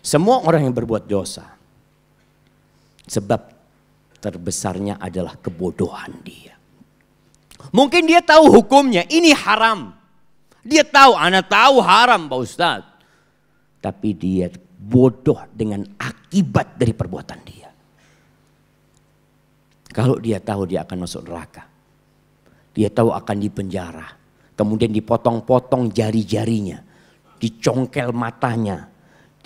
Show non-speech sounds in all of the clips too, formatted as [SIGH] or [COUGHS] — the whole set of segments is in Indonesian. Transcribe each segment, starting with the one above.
Semua orang yang berbuat dosa. Sebab terbesarnya adalah kebodohan dia. Mungkin dia tahu hukumnya, ini haram. Dia tahu, anak tahu haram Pak Ustaz. Tapi dia bodoh dengan akibat dari perbuatan dia. Kalau dia tahu dia akan masuk neraka. Dia tahu akan dipenjara. Kemudian dipotong-potong jari-jarinya. Dicongkel matanya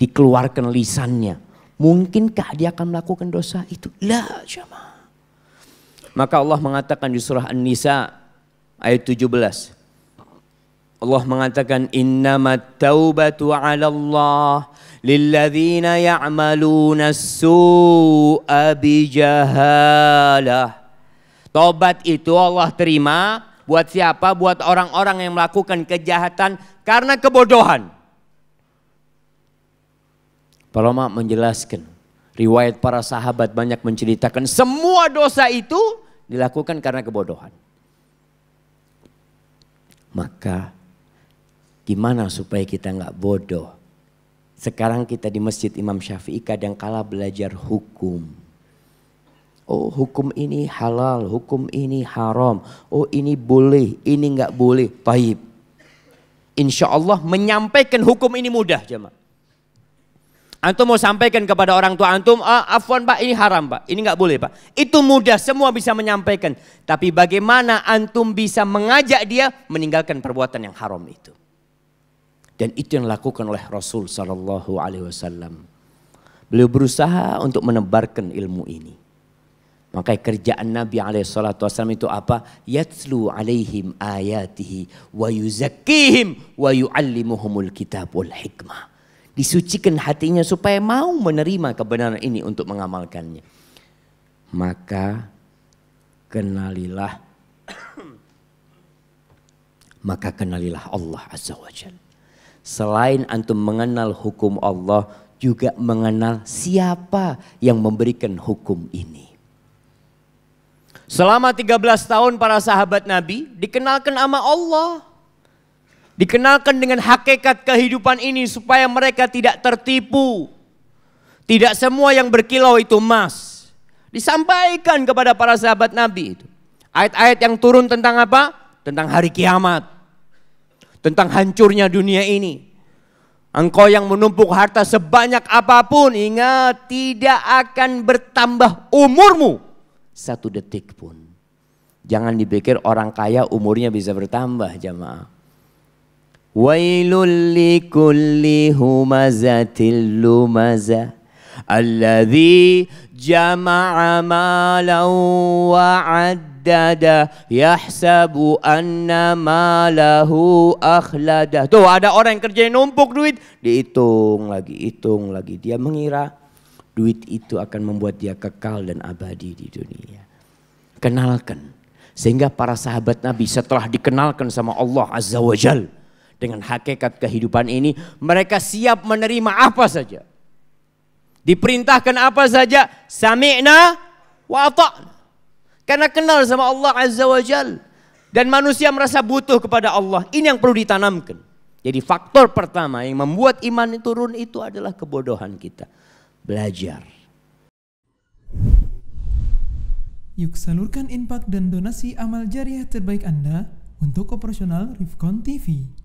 dikeluarkan lisannya. Mungkinkah dia akan melakukan dosa itu? La jama. Maka Allah mengatakan di surah An-Nisa ayat 17. Allah mengatakan innamat taubatu 'ala Allah lilladzina ya'maluna su'a bi jahalah. Tobat itu Allah terima buat siapa? Buat orang-orang yang melakukan kejahatan karena kebodohan. Paloma menjelaskan, riwayat para sahabat banyak menceritakan semua dosa itu dilakukan karena kebodohan. Maka gimana supaya kita nggak bodoh? Sekarang kita di masjid Imam Syafi'i kadang kala belajar hukum. Oh hukum ini halal, hukum ini haram. Oh ini boleh, ini nggak boleh. Taib. Insya Allah menyampaikan hukum ini mudah jemaah Antum mau sampaikan kepada orang tua antum, ah, afwan pak ini haram pak, ini nggak boleh pak. Itu mudah, semua bisa menyampaikan. Tapi bagaimana antum bisa mengajak dia meninggalkan perbuatan yang haram itu. Dan itu yang dilakukan oleh Rasul Sallallahu Alaihi Wasallam. Beliau berusaha untuk menebarkan ilmu ini. Maka kerjaan Nabi Alaihissalam itu apa? Yatslu alaihim ayatihi wa yuzakkihim wa yuallimuhumul kitab wal hikmah Disucikan hatinya supaya mau menerima kebenaran ini untuk mengamalkannya. Maka kenalilah [COUGHS] maka kenalilah Allah Azza wa Jal. Selain antum mengenal hukum Allah, juga mengenal siapa yang memberikan hukum ini. Selama 13 tahun para sahabat Nabi dikenalkan sama Allah. Dikenalkan dengan hakikat kehidupan ini supaya mereka tidak tertipu. Tidak semua yang berkilau itu emas. Disampaikan kepada para sahabat Nabi itu. Ayat-ayat yang turun tentang apa? Tentang hari kiamat. Tentang hancurnya dunia ini. Engkau yang menumpuk harta sebanyak apapun, ingat tidak akan bertambah umurmu satu detik pun. Jangan dipikir orang kaya umurnya bisa bertambah jamaah. Wailul kulli humazatil lumazah الذي جمع مالا وعدده Yahsabu anna malahu akhlada tuh ada orang yang kerjanya numpuk duit dihitung lagi hitung lagi dia mengira duit itu akan membuat dia kekal dan abadi di dunia kenalkan sehingga para sahabat Nabi setelah dikenalkan sama Allah Azza wa Jalla dengan hakikat kehidupan ini, mereka siap menerima apa saja. Diperintahkan apa saja, sami'na wa ta'na. Karena kenal sama Allah Azza wa Jal. Dan manusia merasa butuh kepada Allah. Ini yang perlu ditanamkan. Jadi faktor pertama yang membuat iman turun itu adalah kebodohan kita. Belajar. Yuk salurkan impak dan donasi amal jariah terbaik Anda untuk operasional Rifkon TV.